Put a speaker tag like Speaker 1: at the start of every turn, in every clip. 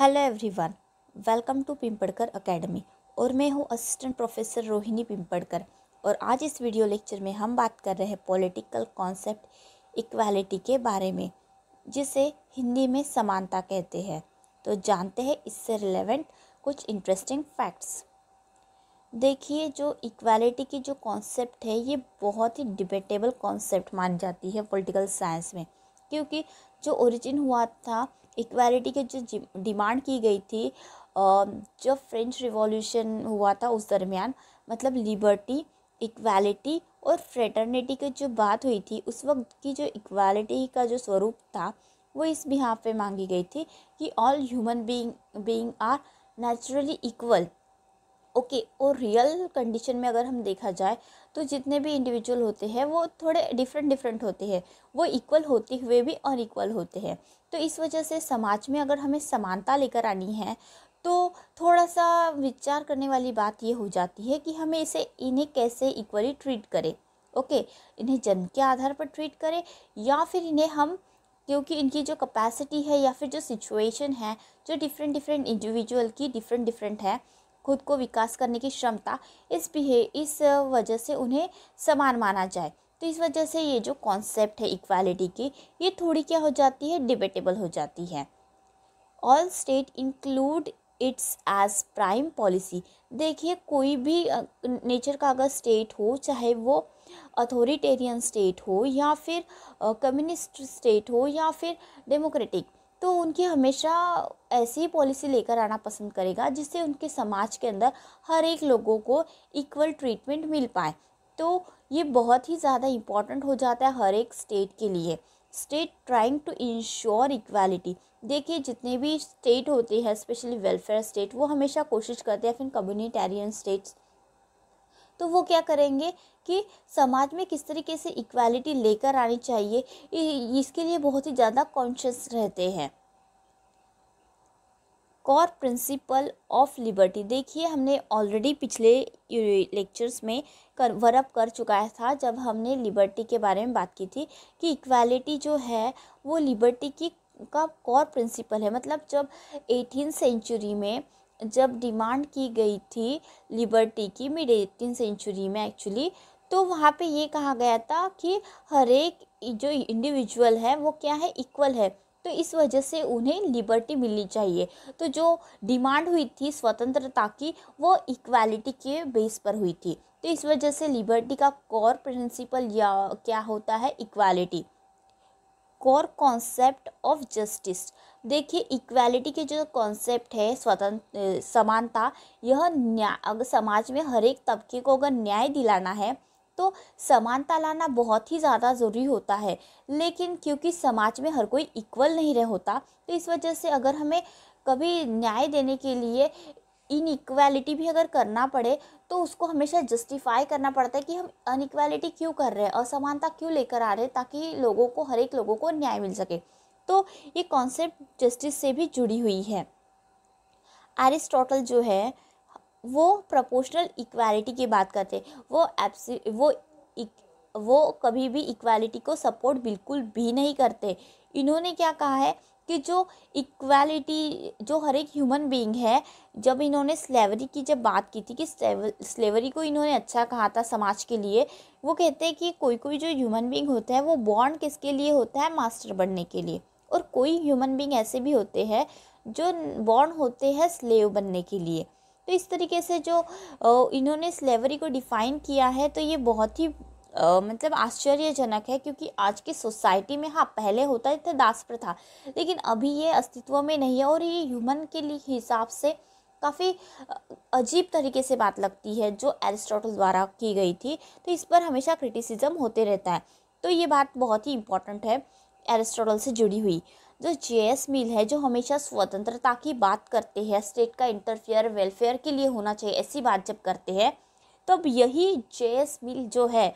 Speaker 1: hello everyone welcome to Pimpadkar academy और मैं हूं असिस्टेंट प्रोफेसर रोहिणी पिंपड़कर और आज इस वीडियो लेक्चर में हम बात कर रहे हैं पॉलिटिकल कॉन्सेप्ट इक्वालिटी के बारे में जिसे हिंदी में समानता कहते हैं तो जानते हैं इससे रिलेवेंट कुछ इंटरेस्टिंग फैक्ट्स देखिए जो इक्वालिटी की जो कॉन्सेप्ट है ये बहुत ही डिबेटेबल कॉन्सेप्ट मान जाती है पॉलिटिकल साइंस में क्योंकि जो ओरिजिन हुआ था इक्वालिटी की जो डिमांड की गई थी जब फ्रेंच रिवॉल्यूशन हुआ था उस दरमियान मतलब लिबर्टी इक्वालिटी और फ्रेटर्निटी की जो बात हुई थी उस वक्त की जो इक्वालिटी का जो स्वरूप था वो इस बिहाफ पे मांगी गई थी कि all human being being are naturally equal okay और रियल कंडीशन में अगर हम देखा जाए तो जितने भी इंडिविजुअल होते हैं वो थोड़े डिफरेंट डिफरेंट होते हैं वो इक्वल होते हुए भी अनइक्वल होते हैं तो इस वजह से समाज में अगर हमें समानता लेकर आनी है तो थोड़ा सा विचार करने वाली बात ये हो जाती है कि हमें इसे इन्हें कैसे इक्वली ट्रीट करें ओके इन्हें जन्म के आधार पर ट्रीट करें या फिर इन्हें हम क्योंकि इनकी जो कैपेसिटी है या फिर जो सिचुएशन है जो डिफरेंट डिफरेंट इंडिविजुअल की डिफरेंट डिफरेंट है खुद को विकास करने की क्षमता इस बिहे इस वजह से उन्हें समान माना जाए तो इस वजह से ये जो कॉन्सेप्ट है इक्वालिटी की ये थोड़ी क्या हो जाती है डिबेटेबल हो जाती है all state include its as prime policy देखिए कोई भी नेचर का अगर स्टेट हो चाहे वो अथॉरिटेरियन स्टेट हो या फिर कम्युनिस्ट स्टेट हो या फिर डेमोक्रेटिक तो उनकी हमेशा ऐसी पॉलिसी लेकर आना पसंद करेगा जिससे उनके समाज के अंदर हर एक लोगों को इक्वल ट्रीटमेंट मिल पाए तो ये बहुत ही ज़्यादा इम्पॉर्टेंट हो जाता है हर एक स्टेट के लिए state trying to ensure equality देखिए जितने भी स्टेट होते हैं स्पेशली वेलफेयर स्टेट वो हमेशा कोशिश करते हैं फिर कम्युनिटेरियन स्टेट्स तो वो क्या करेंगे कि समाज में किस तरीके से इक्वालिटी लेकर आनी चाहिए इसके लिए बहुत ही ज़्यादा कॉन्शियस रहते हैं कॉर प्रिंसिपल ऑफ लिबर्टी देखिए हमने ऑलरेडी पिछले लेक्चर्स में कर वर्प कर चुका था जब हमने लिबर्टी के बारे में बात की थी कि इक्वालिटी जो है वो लिबर्टी की का कॉर प्रिंसिपल है मतलब जब एटीन सेंचुरी में जब डिमांड की गई थी लिबर्टी की मिड एटीन सेंचुरी में एक्चुअली तो वहाँ पे ये कहा गया था कि हर एक जो इंडिविजुअल है वो क्या है इक्वल है तो इस वजह से उन्हें लिबर्टी मिलनी चाहिए तो जो डिमांड हुई थी स्वतंत्रता की वो इक्वालिटी के बेस पर हुई थी तो इस वजह से लिबर्टी का कोर प्रिंसिपल या क्या होता है equality core concept of justice देखिए इक्वालिटी के जो कॉन्सेप्ट है स्वतंत्र समानता यह न्याय अगर समाज में हर एक तबके को अगर न्याय दिलाना है तो समानता लाना बहुत ही ज़्यादा ज़रूरी होता है लेकिन क्योंकि समाज में हर कोई इक्वल नहीं रह होता तो इस वजह से अगर हमें कभी न्याय देने के लिए इन इक्वालिटी भी अगर करना पड़े तो उसको हमेशा जस्टिफाई करना पड़ता है कि हम अनइक्वालिटी क्यों कर रहे हैं असमानता क्यों लेकर आ रहे हैं ताकि लोगों को हर एक लोगों को न्याय मिल सके तो ये कॉन्सेप्ट जस्टिस से भी जुड़ी हुई है एरिस्टोटल जो है वो प्रोपोर्शनल इक्वालिटी की बात करते वो एप्सी वो इक, वो कभी भी इक्वालिटी को सपोर्ट बिल्कुल भी नहीं करते इन्होंने क्या कहा है कि जो इक्वालिटी जो हर एक ह्यूमन बीइंग है जब इन्होंने स्लेवरी की जब बात की थी कि स्लेवरी को इन्होंने अच्छा कहा था समाज के लिए वो कहते हैं कि कोई कोई जो ह्यूमन बीइंग होता है वो बॉन्ड किसके लिए होता है मास्टर बनने के लिए और कोई ह्यूमन बींग ऐसे भी होते हैं जो बॉर्न होते हैं स्लेव बनने के लिए तो इस तरीके से जो इन्होंने स्लेवरी को डिफ़ाइन किया है तो ये बहुत ही मतलब आश्चर्यजनक है क्योंकि आज की सोसाइटी में हाँ पहले होता था दास प्रथा लेकिन अभी ये अस्तित्व में नहीं है और ये ह्यूमन के लिए हिसाब से काफ़ी अजीब तरीके से बात लगती है जो एरिस्टोटल द्वारा की गई थी तो इस पर हमेशा क्रिटिसिज्म होते रहता है तो ये बात बहुत ही इम्पॉर्टेंट है एरिस्टोटल से जुड़ी हुई जो जे मिल है जो हमेशा स्वतंत्रता की बात करते हैं स्टेट का इंटरफेयर वेलफेयर के लिए होना चाहिए ऐसी बात जब करते हैं तब यही जे मिल जो है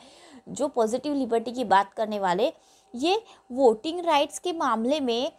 Speaker 1: जो पॉजिटिव लिबर्टी की बात करने वाले ये वोटिंग राइट्स के मामले में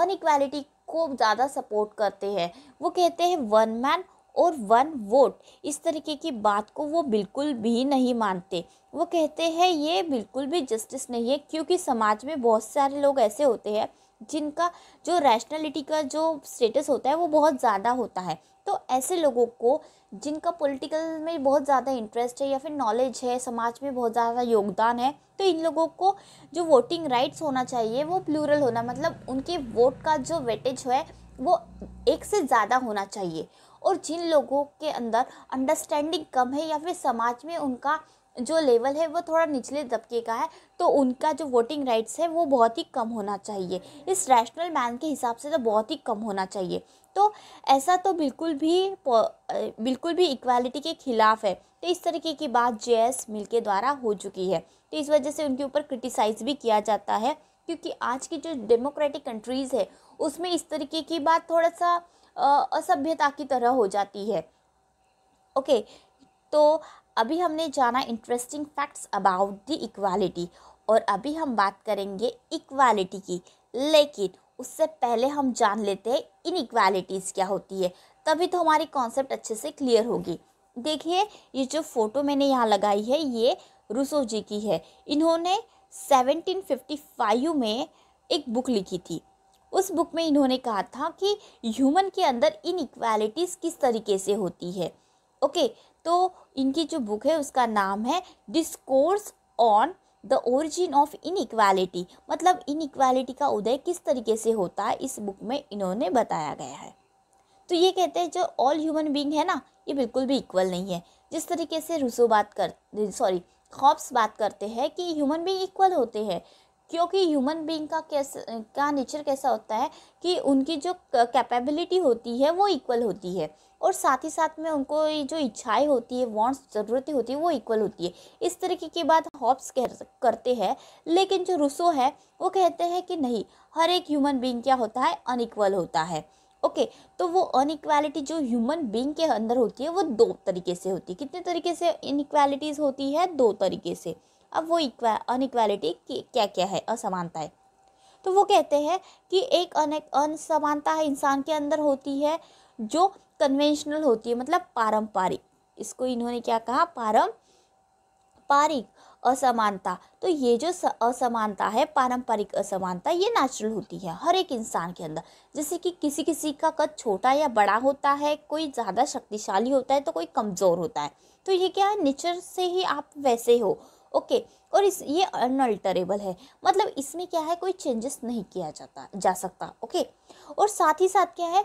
Speaker 1: अनइक्वालिटी को ज़्यादा सपोर्ट करते हैं वो कहते हैं वन मैन और वन वोट इस तरीके की बात को वो बिल्कुल भी नहीं मानते वो कहते हैं ये बिल्कुल भी जस्टिस नहीं है क्योंकि समाज में बहुत सारे लोग ऐसे होते हैं जिनका जो रैशनलिटी का जो स्टेटस होता है वो बहुत ज़्यादा होता है तो ऐसे लोगों को जिनका पॉलिटिकल में बहुत ज़्यादा इंटरेस्ट है या फिर नॉलेज है समाज में बहुत ज़्यादा योगदान है तो इन लोगों को जो वोटिंग राइट्स होना चाहिए वो प्लूरल होना मतलब उनके वोट का जो वेटेज है वो एक से ज़्यादा होना चाहिए और जिन लोगों के अंदर अंडरस्टैंडिंग कम है या फिर समाज में उनका जो लेवल है वो थोड़ा निचले तबके का है तो उनका जो वोटिंग राइट्स है वो बहुत ही कम होना चाहिए इस रैशनल मैन के हिसाब से तो बहुत ही कम होना चाहिए तो ऐसा तो बिल्कुल भी बिल्कुल भी इक्वालिटी के खिलाफ है तो इस तरीके की बात जे एस मिल के द्वारा हो चुकी है तो इस वजह से उनके ऊपर क्रिटिसाइज भी किया जाता है क्योंकि आज की जो डेमोक्रेटिक कंट्रीज़ है उसमें इस तरीके की बात थोड़ा सा असभ्यता की तरह हो जाती है ओके तो अभी हमने जाना interesting facts about the equality और अभी हम बात करेंगे इक्वालिटी की लेकिन उससे पहले हम जान लेते हैं इनइक्वालिटीज़ क्या होती है तभी तो हमारी कॉन्सेप्ट अच्छे से क्लियर होगी देखिए ये जो फ़ोटो मैंने यहाँ लगाई है ये रूसो जी की है इन्होंने 1755 में एक बुक लिखी थी उस बुक में इन्होंने कहा था कि ह्यूमन के अंदर इनक्वालिटीज़ किस तरीके से होती है ओके तो इनकी जो बुक है उसका नाम है discourse on the origin of inequality मतलब इनक्वालिटी का उदय किस तरीके से होता है इस बुक में इन्होंने बताया गया है तो ये कहते हैं जो ऑल ह्यूमन बींग है ना ये बिल्कुल भी इक्वल नहीं है जिस तरीके से रूसो बात कर सॉरी खॉब्स बात करते हैं कि ह्यूमन बींग इक्वल होते हैं क्योंकि ह्यूमन बींग का कैसे का नेचर कैसा होता है कि उनकी जो कैपेबिलिटी होती है वो इक्वल होती है और साथ ही साथ में उनको जो इच्छाएं होती है वांट्स ज़रूरतें होती है वो इक्वल होती है इस तरीके की बात हॉब्स कह करते हैं लेकिन जो रूसो है वो कहते हैं कि नहीं हर एक ह्यूमन बींग क्या होता है अनइक्वल होता है ओके okay, तो वो अनइक्वालिटी जो ह्यूमन बींग के अंदर होती है वो दो तरीके से होती है कितने तरीके से इनइक्वालिटीज़ होती है दो तरीके से अब वो अनइक्वालिटी क्या क्या है असमानता है तो वो कहते हैं कि एक असमानता इंसान के अंदर होती है जो कन्वेंशनल होती है मतलब पारंपरिक इसको इन्होंने क्या कहा पारंपरिक असमानता तो ये जो असमानता है पारंपरिक असमानता ये नेचुरल होती है हर एक इंसान के अंदर जैसे कि किसी किसी का कद छोटा या बड़ा होता है कोई ज़्यादा शक्तिशाली होता है तो कोई कमज़ोर होता है तो ये क्या है नेचर से ही आप वैसे हो ओके और इस ये अनअल्टरेबल है मतलब इसमें क्या है कोई चेंजेस नहीं किया जाता जा सकता ओके और साथ ही साथ क्या है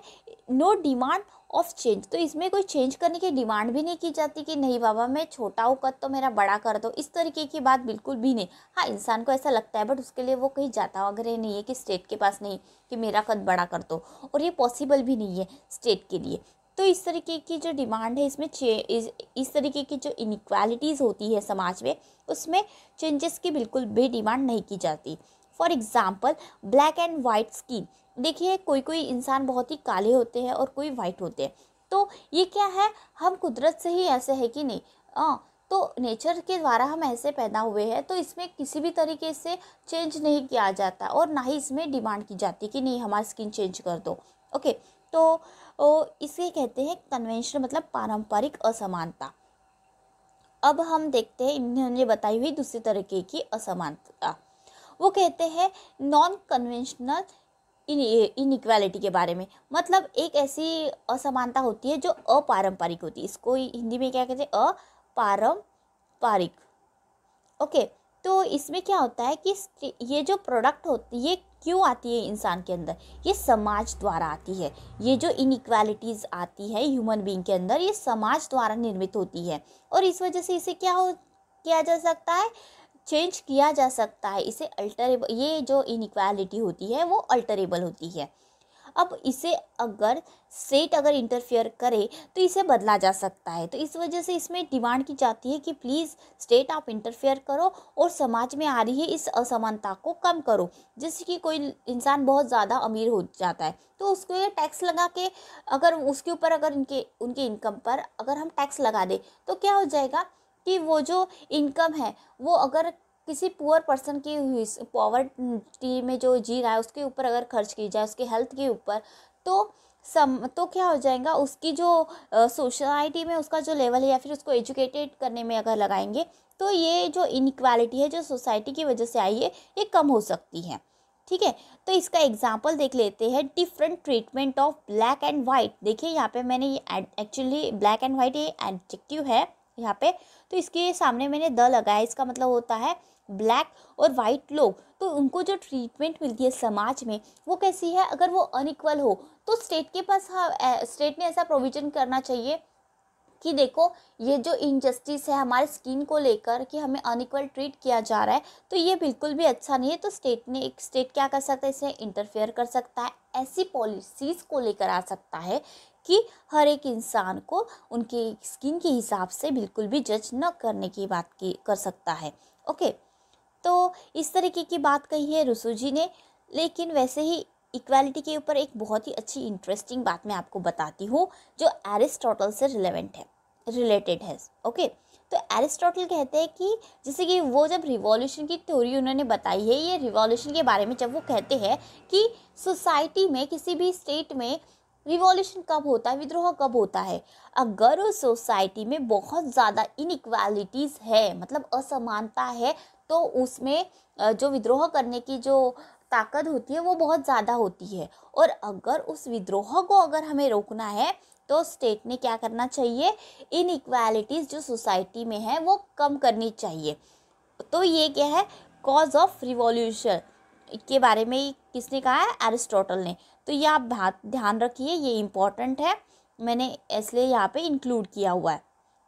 Speaker 1: नो डिमांड ऑफ चेंज तो इसमें कोई चेंज करने की डिमांड भी नहीं की जाती कि नहीं बाबा मैं छोटा हूँ कद तो मेरा बड़ा कर दो इस तरीके की बात बिल्कुल भी नहीं हाँ इंसान को ऐसा लगता है बट उसके लिए वो कहीं जाता वगैरह नहीं है कि स्टेट के पास नहीं कि मेरा कद बड़ा कर दो और ये पॉसिबल भी नहीं है स्टेट के लिए तो इस तरीके की जो डिमांड है इसमें इस, इस तरीके की जो इनक्वालिटीज़ होती है समाज में उसमें चेंजेस की बिल्कुल भी डिमांड नहीं की जाती for example black and white skin देखिए कोई कोई इंसान बहुत ही काले होते हैं और कोई वाइट होते हैं तो ये क्या है हम कुदरत से ही ऐसे है कि नहीं आ, हाँ, तो नेचर के द्वारा हम ऐसे पैदा हुए हैं तो इसमें किसी भी तरीके से चेंज नहीं किया जाता और ना ही इसमें डिमांड की जाती कि नहीं हमारी स्किन चेंज कर दो ओके तो इसे कहते हैं कन्वेंशनल मतलब पारंपरिक असमानता अब हम देखते हैं इन्होंने बताई हुई दूसरी तरीके की असमानता वो कहते हैं नॉन कन्वेंशनल इन इनक्वालिटी के बारे में मतलब एक ऐसी असमानता होती है जो अपारंपरिक होती है इसको हिंदी में क्या कहते हैं अपारंपरिक ओके तो इसमें क्या होता है कि ये जो प्रोडक्ट होती ये क्यों आती है इंसान के अंदर ये समाज द्वारा आती है ये जो इनक्वालिटीज़ आती है ह्यूमन बींग के अंदर ये समाज द्वारा निर्मित होती है और इस वजह से इसे क्या हो किया जा सकता है चेंज किया जा सकता है इसे अल्टरेबल ये जो इनक्वालिटी होती है वो अल्टरेबल होती है अब इसे अगर सेट अगर इंटरफेयर करे तो इसे बदला जा सकता है तो इस वजह से इसमें डिमांड की जाती है कि प्लीज़ स्टेट आप इंटरफेयर करो और समाज में आ रही है इस असमानता को कम करो जैसे कि कोई इंसान बहुत ज़्यादा अमीर हो जाता है तो उसको ये टैक्स लगा के अगर उसके ऊपर अगर इनके उनके इनकम पर अगर हम टैक्स लगा दें तो क्या हो जाएगा कि वो जो इनकम है वो अगर किसी पुअर पर्सन की पॉवर्टी में जो जी रहा है उसके ऊपर अगर खर्च की जाए उसके हेल्थ के ऊपर तो सम तो क्या हो जाएगा उसकी जो सोसाइटी में उसका जो लेवल है या फिर उसको एजुकेटेड करने में अगर लगाएंगे तो ये जो इनक्वालिटी है जो सोसाइटी की वजह से आई है ये कम हो सकती है ठीक है तो इसका एग्जाम्पल देख लेते हैं different treatment of black and white देखिए यहाँ पे मैंने ये एक्चुअली ब्लैक एंड वाइट ये एडजेक्टिव है यहाँ पे तो इसके सामने मैंने द लगाया इसका मतलब होता है ब्लैक और वाइट लोग तो उनको जो ट्रीटमेंट मिलती है समाज में वो कैसी है अगर वो अनइक्वल हो तो स्टेट के पास हाँ स्टेट ने ऐसा प्रोविजन करना चाहिए कि देखो ये जो इनजस्टिस है हमारे स्किन को लेकर कि हमें अनइक्वल ट्रीट किया जा रहा है तो ये बिल्कुल भी अच्छा नहीं है तो स्टेट ने एक स्टेट क्या कर सकता है इसे इंटरफेयर कर सकता है ऐसी पॉलिसीज़ को लेकर आ सकता है कि हर एक इंसान को उनके स्किन के हिसाब से बिल्कुल भी जज न करने की बात की कर सकता है ओके तो इस तरीके की बात कही है रुसू जी ने लेकिन वैसे ही इक्वालिटी के ऊपर एक बहुत ही अच्छी इंटरेस्टिंग बात मैं आपको बताती हूँ जो एरिस्टोटल से रिलेवेंट है रिलेटेड है ओके तो एरिस्टोटल कहते हैं कि जैसे कि वो जब रिवॉल्यूशन की थ्योरी उन्होंने बताई है ये रिवॉल्यूशन के बारे में जब वो कहते हैं कि सोसाइटी में किसी भी स्टेट में रिवॉल्यूशन कब होता है विद्रोह कब होता है अगर उस सोसाइटी में बहुत ज़्यादा इनक्वालिटीज़ है मतलब असमानता है तो उसमें जो विद्रोह करने की जो ताकत होती है वो बहुत ज़्यादा होती है और अगर उस विद्रोह को अगर हमें रोकना है तो स्टेट ने क्या करना चाहिए इनइक्वालिटीज़ जो सोसाइटी में है वो कम करनी चाहिए तो ये क्या है कॉज ऑफ रिवॉल्यूशन के बारे में किसने कहा है एरिस्टोटल ने तो ये आप ध्यान रखिए ये इम्पॉर्टेंट है मैंने इसलिए यहाँ पे इंक्लूड किया हुआ है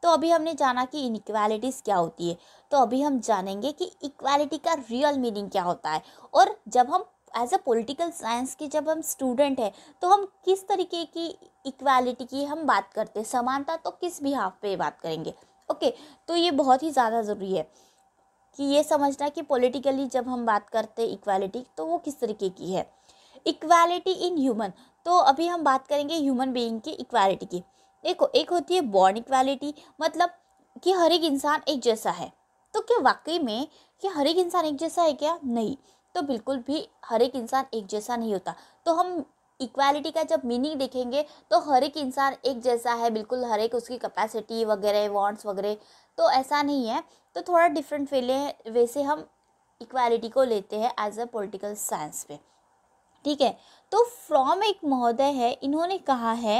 Speaker 1: तो अभी हमने जाना कि इनक्वालिटीज़ क्या होती है तो अभी हम जानेंगे कि इक्वालिटी का रियल मीनिंग क्या होता है और जब हम एज अ पोलिटिकल साइंस की जब हम स्टूडेंट हैं तो हम किस तरीके की इक्वालिटी की हम बात करते हैं समानता तो किस भी हाफ पे बात करेंगे ओके तो ये बहुत ही ज़्यादा ज़रूरी है कि ये समझना कि पॉलिटिकली जब हम बात करते हैं इक्वालिटी तो वो किस तरीके की है इक्वालिटी इन ह्यूमन तो अभी हम बात करेंगे ह्यूमन बीइंग की इक्वालिटी की देखो एक होती है बॉर्न इक्वालिटी मतलब कि हर एक इंसान एक जैसा है तो क्या वाकई में कि हर एक इंसान एक जैसा है क्या नहीं तो बिल्कुल भी हर एक इंसान एक जैसा नहीं होता तो हम इक्वालिटी का जब मीनिंग देखेंगे तो हर एक इंसान एक जैसा है बिल्कुल हर एक उसकी कैपेसिटी वगैरह वांट्स वगैरह तो ऐसा नहीं है तो थोड़ा डिफरेंट है वैसे हम इक्वालिटी को लेते हैं एज अ पॉलिटिकल साइंस में ठीक है तो फ्रॉम एक महोदय है इन्होंने कहा है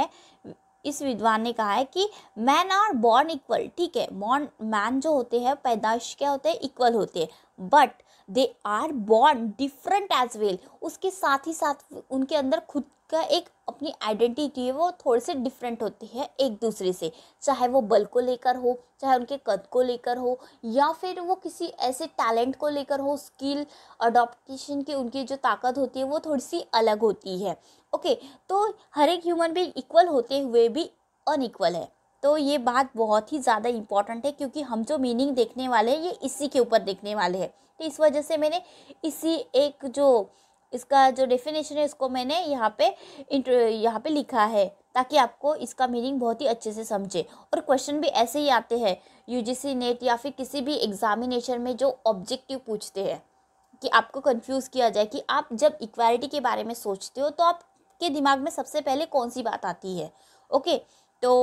Speaker 1: इस विद्वान ने कहा है कि मैन आर बॉर्न इक्वल ठीक है बॉर्न मैन जो होते हैं पैदाइश क्या होते हैं इक्वल होते हैं but they are born different as well उसके साथ ही साथ उनके अंदर खुद का एक अपनी आइडेंटिटी है वो थोड़े से डिफरेंट होती है एक दूसरे से चाहे वो बल को लेकर हो चाहे उनके कद को लेकर हो या फिर वो किसी ऐसे टैलेंट को लेकर हो स्किल अडोप्टेशन की उनकी जो ताकत होती है वो थोड़ी सी अलग होती है ओके तो हर एक ह्यूमन बींग इक्वल होते हुए भी अनइक्वल है तो ये बात बहुत ही ज़्यादा इम्पॉर्टेंट है क्योंकि हम जो मीनिंग देखने वाले हैं ये इसी के ऊपर देखने वाले हैं तो इस वजह से मैंने इसी एक जो इसका जो डेफिनेशन है इसको मैंने यहाँ पे यहाँ पे लिखा है ताकि आपको इसका मीनिंग बहुत ही अच्छे से समझे और क्वेश्चन भी ऐसे ही आते हैं यूजीसी नेट या फिर किसी भी एग्जामिनेशन में जो ऑब्जेक्टिव पूछते हैं कि आपको कंफ्यूज किया जाए कि आप जब इक्वालिटी के बारे में सोचते हो तो आपके दिमाग में सबसे पहले कौन सी बात आती है ओके तो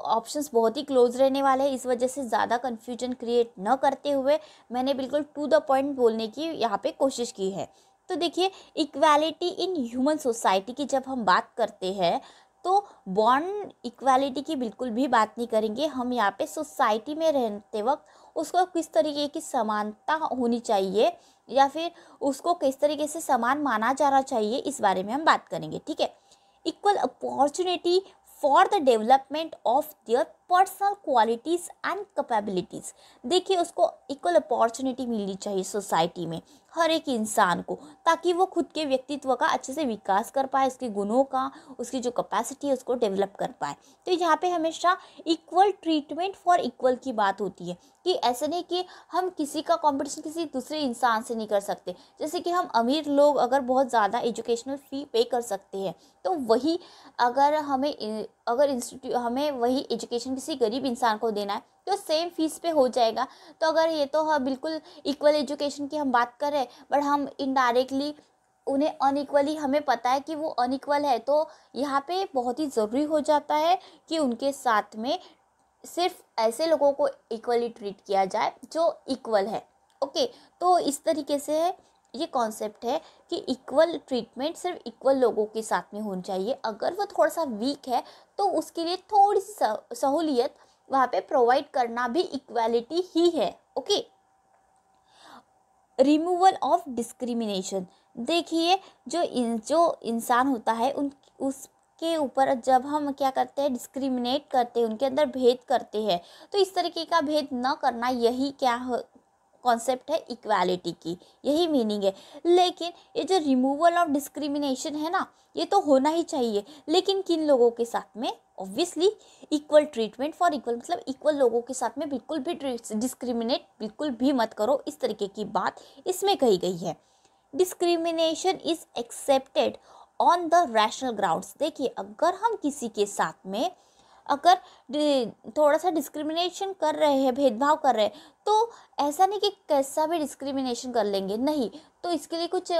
Speaker 1: ऑप्शंस बहुत ही क्लोज रहने वाले हैं इस वजह से ज़्यादा कन्फ्यूजन क्रिएट न करते हुए मैंने बिल्कुल टू द पॉइंट बोलने की यहाँ पे कोशिश की है तो देखिए इक्वालिटी इन ह्यूमन सोसाइटी की जब हम बात करते हैं तो बॉन्ड इक्वालिटी की बिल्कुल भी बात नहीं करेंगे हम यहाँ पे सोसाइटी में रहते वक्त उसको किस तरीके की समानता होनी चाहिए या फिर उसको किस तरीके से समान माना जाना चाहिए इस बारे में हम बात करेंगे ठीक है equal opportunity for the development of their personal qualities and capabilities देखिए उसको इक्वल अपॉर्चुनिटी मिलनी चाहिए सोसाइटी में हर एक इंसान को ताकि वो खुद के व्यक्तित्व का अच्छे से विकास कर पाए उसके गुणों का उसकी जो कैपेसिटी है उसको डेवलप कर पाए तो यहाँ पे हमेशा इक्वल ट्रीटमेंट फॉर इक्वल की बात होती है कि ऐसा नहीं कि हम किसी का कंपटीशन किसी दूसरे इंसान से नहीं कर सकते जैसे कि हम अमीर लोग अगर बहुत ज़्यादा एजुकेशनल फ़ी पे कर सकते हैं तो वही अगर हमें अगर इंस्टीट्यू हमें वही एजुकेशन किसी गरीब इंसान को देना है तो सेम फीस पे हो जाएगा तो अगर ये तो हम हाँ, बिल्कुल इक्वल एजुकेशन की हम बात करें बट हम इनडायरेक्टली उन्हें अनइक्वली हमें पता है कि वो अनइक्वल है तो यहाँ पे बहुत ही ज़रूरी हो जाता है कि उनके साथ में सिर्फ ऐसे लोगों को इक्वली ट्रीट किया जाए जो इक्वल है ओके तो इस तरीके से है ये कॉन्सेप्ट है कि इक्वल ट्रीटमेंट सिर्फ इक्वल लोगों के साथ में होनी चाहिए अगर वो थोड़ा सा वीक है तो उसके लिए थोड़ी सी सहूलियत वहाँ पे प्रोवाइड करना भी इक्वालिटी ही है ओके रिमूवल ऑफ डिस्क्रिमिनेशन देखिए जो इन, जो इंसान होता है उन उस के ऊपर जब हम क्या करते हैं डिस्क्रिमिनेट करते हैं उनके अंदर भेद करते हैं तो इस तरीके का भेद न करना यही क्या हो कॉन्सेप्ट है इक्वालिटी की यही मीनिंग है लेकिन ये जो रिमूवल ऑफ डिस्क्रिमिनेशन है ना ये तो होना ही चाहिए लेकिन किन लोगों के साथ में obviously equal treatment for equal मतलब इक्वल लोगों के साथ में बिल्कुल भी डिस्क्रिमिनेट बिल्कुल भी मत करो इस तरीके की बात इसमें कही गई है discrimination is accepted on the rational grounds देखिए अगर हम किसी के साथ में अगर थोड़ा सा डिस्क्रिमिनेशन कर रहे हैं भेदभाव कर रहे हैं तो ऐसा नहीं कि कैसा भी डिस्क्रिमिनेशन कर लेंगे नहीं तो इसके लिए कुछ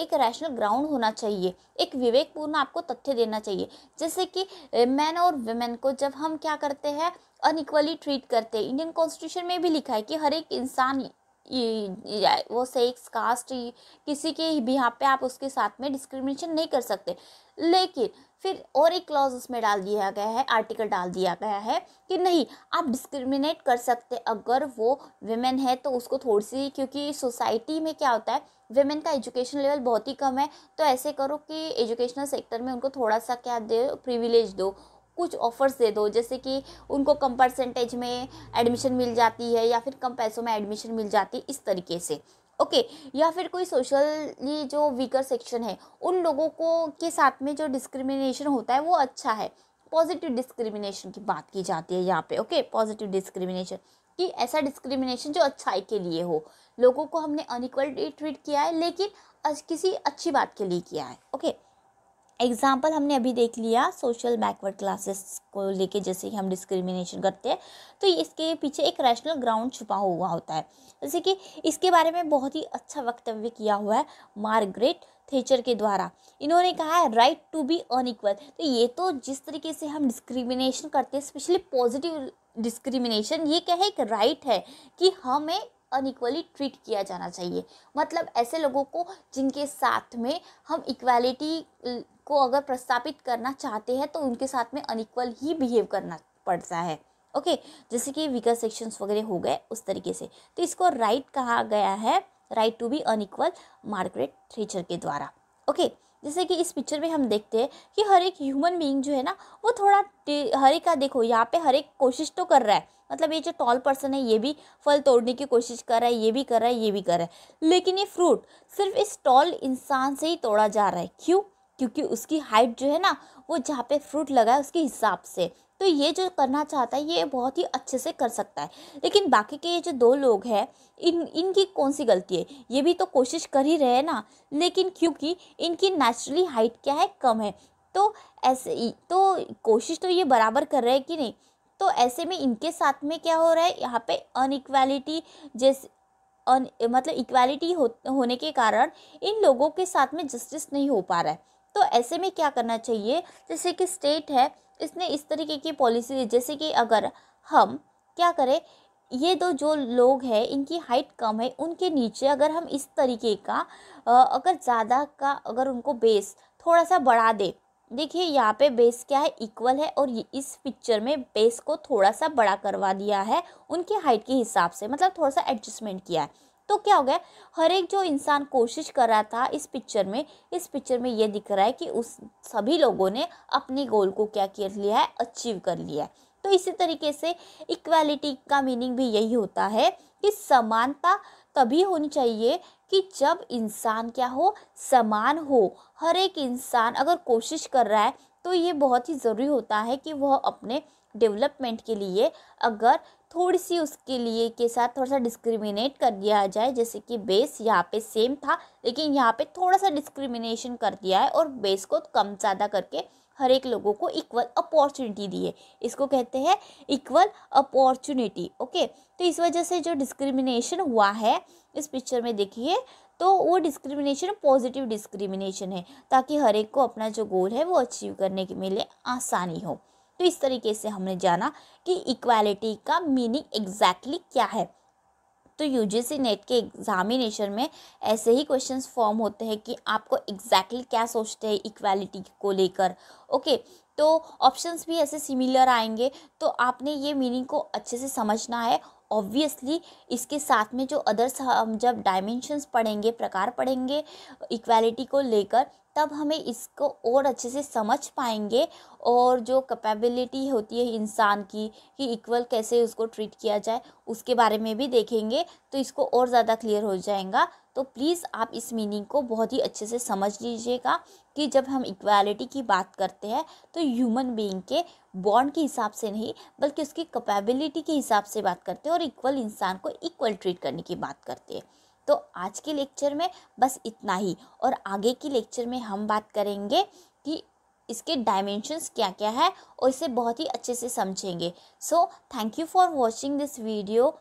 Speaker 1: एक रैशनल ग्राउंड होना चाहिए एक विवेकपूर्ण आपको तथ्य देना चाहिए जैसे कि मैन और वुमेन को जब हम क्या करते हैं अनइक्वली ट्रीट करते हैं इंडियन कॉन्स्टिट्यूशन में भी लिखा है कि हर एक इंसान वो सेक्स कास्ट किसी के भी यहाँ पे आप उसके साथ में डिस्क्रिमिनेशन नहीं कर सकते लेकिन फिर और एक क्लॉज उसमें डाल दिया गया है आर्टिकल डाल दिया गया है कि नहीं आप डिस्क्रिमिनेट कर सकते अगर वो वेमेन है तो उसको थोड़ी सी क्योंकि सोसाइटी में क्या होता है वेमेन का एजुकेशन लेवल बहुत ही कम है तो ऐसे करो कि एजुकेशनल सेक्टर में उनको थोड़ा सा क्या दे प्रिविलेज दो कुछ ऑफर्स दे दो जैसे कि उनको कम परसेंटेज में एडमिशन मिल जाती है या फिर कम पैसों में एडमिशन मिल जाती है इस तरीके से ओके या फिर कोई सोशली जो वीकर सेक्शन है उन लोगों को के साथ में जो डिस्क्रिमिनेशन होता है वो अच्छा है पॉजिटिव डिस्क्रिमिनेशन की बात की जाती है यहाँ पे ओके पॉजिटिव डिस्क्रिमिनेशन कि ऐसा डिस्क्रिमिनेशन जो अच्छाई के लिए हो लोगों को हमने अनइक्वल ट्रीट किया है लेकिन किसी अच्छी बात के लिए किया है ओके एग्ज़ाम्पल हमने अभी देख लिया सोशल बैकवर्ड क्लासेस को लेके जैसे कि हम डिस्क्रिमिनेशन करते हैं तो इसके पीछे एक रैशनल ग्राउंड छुपा हुआ होता है जैसे कि इसके बारे में बहुत ही अच्छा वक्तव्य किया हुआ है मार्गरेट थेचर के द्वारा इन्होंने कहा है राइट टू बी अनइक्वल तो ये तो जिस तरीके से हम डिस्क्रिमिनेशन करते हैं स्पेशली पॉजिटिव डिस्क्रिमिनेशन ये क्या है एक राइट है कि हमें अनइक्वली ट्रीट किया जाना चाहिए मतलब ऐसे लोगों को जिनके साथ में हम इक्वालिटी को अगर प्रस्तापित करना चाहते हैं तो उनके साथ में अनइक्वल ही बिहेव करना पड़ता है ओके जैसे कि वीकर सेक्शंस वगैरह हो गए उस तरीके से तो इसको राइट right कहा गया है right to be unequal Margaret Thatcher के द्वारा ओके जैसे कि इस पिक्चर में हम देखते हैं कि हर एक ह्यूमन बीइंग जो है ना वो थोड़ा हर एक का देखो यहाँ पे हर एक कोशिश तो कर रहा है मतलब ये जो टॉल पर्सन है ये भी फल तोड़ने की कोशिश कर रहा है ये भी कर रहा है ये भी कर रहा है लेकिन ये फ्रूट सिर्फ इस टॉल इंसान से ही तोड़ा जा रहा है क्यों क्योंकि उसकी हाइट जो है ना वो जहाँ पे फ्रूट लगा है उसके हिसाब से तो ये जो करना चाहता है ये बहुत ही अच्छे से कर सकता है लेकिन बाकी के ये जो दो लोग हैं इन इनकी कौन सी गलती है ये भी तो कोशिश कर ही रहे हैं ना लेकिन क्योंकि इनकी नेचुरली हाइट क्या है कम है तो ऐसे तो कोशिश तो ये बराबर कर रहे हैं कि नहीं तो ऐसे में इनके साथ में क्या हो रहा है यहाँ पे अनइक्वालिटी जैसे अन मतलब इक्वालिटी हो होने के कारण इन लोगों के साथ में जस्टिस नहीं हो पा रहा है तो ऐसे में क्या करना चाहिए जैसे कि स्टेट है इसने इस तरीके की पॉलिसी दी जैसे कि अगर हम क्या करें ये दो जो लोग हैं इनकी हाइट कम है उनके नीचे अगर हम इस तरीके का अगर ज़्यादा का अगर उनको बेस थोड़ा सा बढ़ा दे देखिए यहाँ पे बेस क्या है इक्वल है और ये इस पिक्चर में बेस को थोड़ा सा बड़ा करवा दिया है उनकी हाइट के हिसाब से मतलब थोड़ा सा एडजस्टमेंट किया है तो क्या हो गया हर एक जो इंसान कोशिश कर रहा था इस पिक्चर में इस पिक्चर में ये दिख रहा है कि उस सभी लोगों ने अपने गोल को क्या कर लिया है अचीव कर लिया है तो इसी तरीके से इक्वालिटी का मीनिंग भी यही होता है कि समानता तभी होनी चाहिए कि जब इंसान क्या हो समान हो हर एक इंसान अगर कोशिश कर रहा है तो ये बहुत ही ज़रूरी होता है कि वह अपने डेवलपमेंट के लिए अगर थोड़ी सी उसके लिए के साथ थोड़ा सा डिस्क्रिमिनेट कर दिया जाए जैसे कि बेस यहाँ पे सेम था लेकिन यहाँ पे थोड़ा सा डिस्क्रिमिनेशन कर दिया है और बेस को कम ज़्यादा करके हर एक लोगों को इक्वल अपॉर्चुनिटी दी है इसको कहते हैं इक्वल अपॉर्चुनिटी ओके तो इस वजह से जो डिस्क्रिमिनेशन हुआ है इस पिक्चर में देखिए तो वो डिस्क्रिमिनेशन पॉजिटिव डिस्क्रिमिनेशन है ताकि हर एक को अपना जो गोल है वो अचीव करने के लिए आसानी हो तो इस तरीके से हमने जाना कि इक्वालिटी का मीनिंग एग्जैक्टली exactly क्या है तो यूजीसी नेट के एग्जामिनेशन में ऐसे ही क्वेश्चंस फॉर्म होते हैं कि आपको एग्जैक्टली exactly क्या सोचते हैं इक्वालिटी को लेकर ओके तो ऑप्शंस भी ऐसे सिमिलर आएंगे तो आपने ये मीनिंग को अच्छे से समझना है ऑब्वियसली इसके साथ में जो अदर्स हम जब डायमेंशंस पढ़ेंगे प्रकार पढ़ेंगे इक्वालिटी को लेकर तब हमें इसको और अच्छे से समझ पाएंगे और जो कैपेबिलिटी होती है इंसान की कि इक्वल कैसे उसको ट्रीट किया जाए उसके बारे में भी देखेंगे तो इसको और ज़्यादा क्लियर हो जाएगा तो प्लीज़ आप इस मीनिंग को बहुत ही अच्छे से समझ लीजिएगा कि जब हम इक्वालिटी की बात करते हैं तो ह्यूमन बीइंग के बॉन्ड के हिसाब से नहीं बल्कि उसकी कैपेबिलिटी के हिसाब से बात करते हैं और इक्वल इंसान को इक्वल ट्रीट करने की बात करते हैं तो आज के लेक्चर में बस इतना ही और आगे की लेक्चर में हम बात करेंगे कि इसके डायमेंशंस क्या क्या है और इसे बहुत ही अच्छे से समझेंगे so thank you for watching this video